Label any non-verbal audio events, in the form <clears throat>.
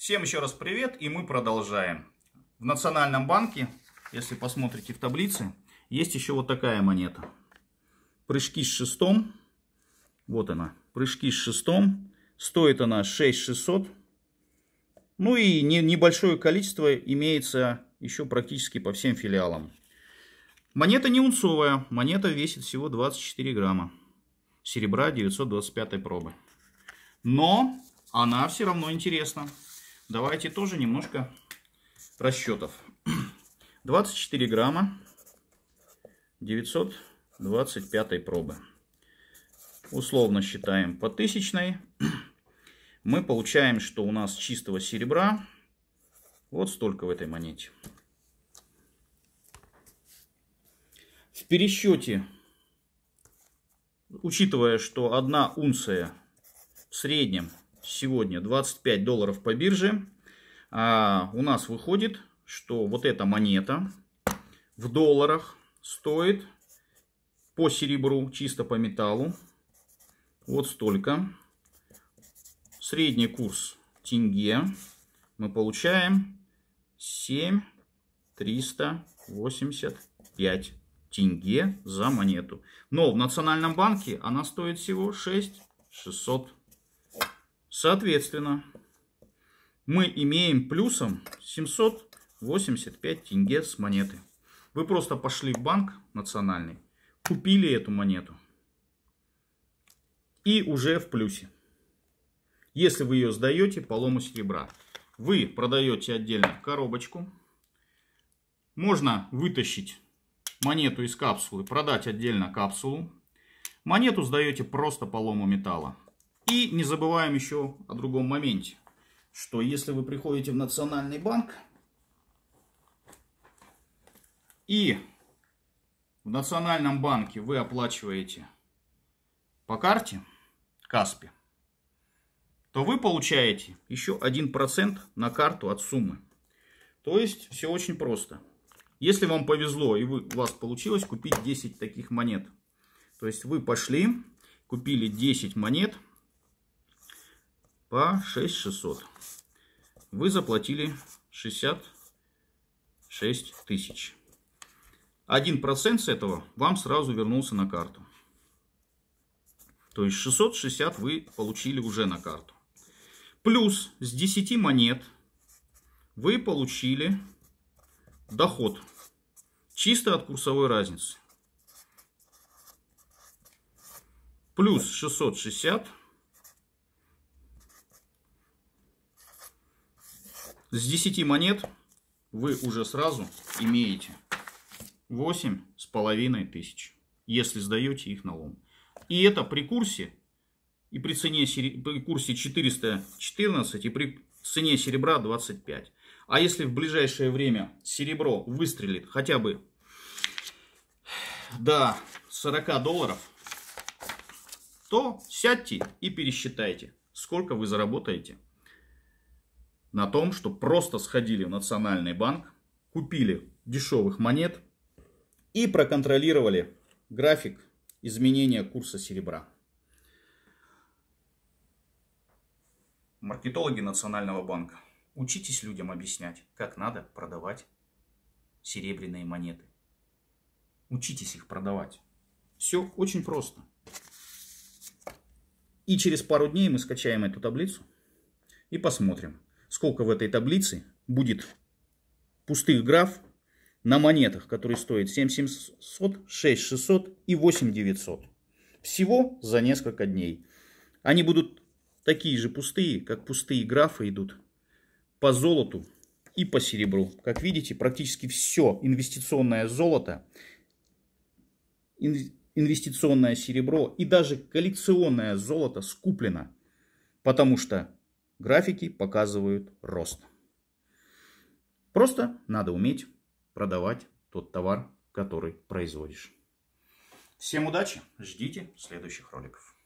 Всем еще раз привет и мы продолжаем. В Национальном банке, если посмотрите в таблице, есть еще вот такая монета. Прыжки с шестом. Вот она. Прыжки с шестом. Стоит она 6600. Ну и не, небольшое количество имеется еще практически по всем филиалам. Монета не унцовая. Монета весит всего 24 грамма. Серебра 925 пробы. Но она все равно интересна. Давайте тоже немножко расчетов. 24 <clears throat> грамма 925 пробы. Условно считаем по тысячной. <clears throat> Мы получаем, что у нас чистого серебра вот столько в этой монете. В пересчете, учитывая, что одна унция в среднем сегодня 25 долларов по бирже, а у нас выходит, что вот эта монета в долларах стоит по серебру, чисто по металлу, вот столько. Средний курс тенге мы получаем 7,385 тенге за монету. Но в Национальном банке она стоит всего 6,600 Соответственно, мы имеем плюсом 785 тенге с монеты. Вы просто пошли в банк национальный, купили эту монету и уже в плюсе. Если вы ее сдаете по лому серебра, вы продаете отдельно коробочку. Можно вытащить монету из капсулы, продать отдельно капсулу. Монету сдаете просто по лому металла. И не забываем еще о другом моменте, что если вы приходите в Национальный банк, и в Национальном банке вы оплачиваете по карте Каспи, то вы получаете еще 1% на карту от суммы. То есть все очень просто. Если вам повезло и вы, у вас получилось купить 10 таких монет, то есть вы пошли, купили 10 монет – по 6600. Вы заплатили 66 тысяч. Один процент с этого вам сразу вернулся на карту. То есть 660 вы получили уже на карту. Плюс с 10 монет вы получили доход чисто от курсовой разницы. Плюс 660 С 10 монет вы уже сразу имеете 8 с половиной тысяч, если сдаете их на лом. И это при курсе и при цене при курсе 414 и при цене серебра 25. А если в ближайшее время серебро выстрелит хотя бы до 40 долларов, то сядьте и пересчитайте, сколько вы заработаете на том, что просто сходили в Национальный банк, купили дешевых монет и проконтролировали график изменения курса серебра. Маркетологи Национального банка, учитесь людям объяснять, как надо продавать серебряные монеты. Учитесь их продавать. Все очень просто. И через пару дней мы скачаем эту таблицу и посмотрим, сколько в этой таблице будет пустых граф на монетах, которые стоят 7700, 6600 и 8900. Всего за несколько дней. Они будут такие же пустые, как пустые графы идут по золоту и по серебру. Как видите, практически все инвестиционное золото, инвестиционное серебро и даже коллекционное золото скуплено. Потому что графики показывают рост. Просто надо уметь продавать тот товар, который производишь. Всем удачи, ждите следующих роликов.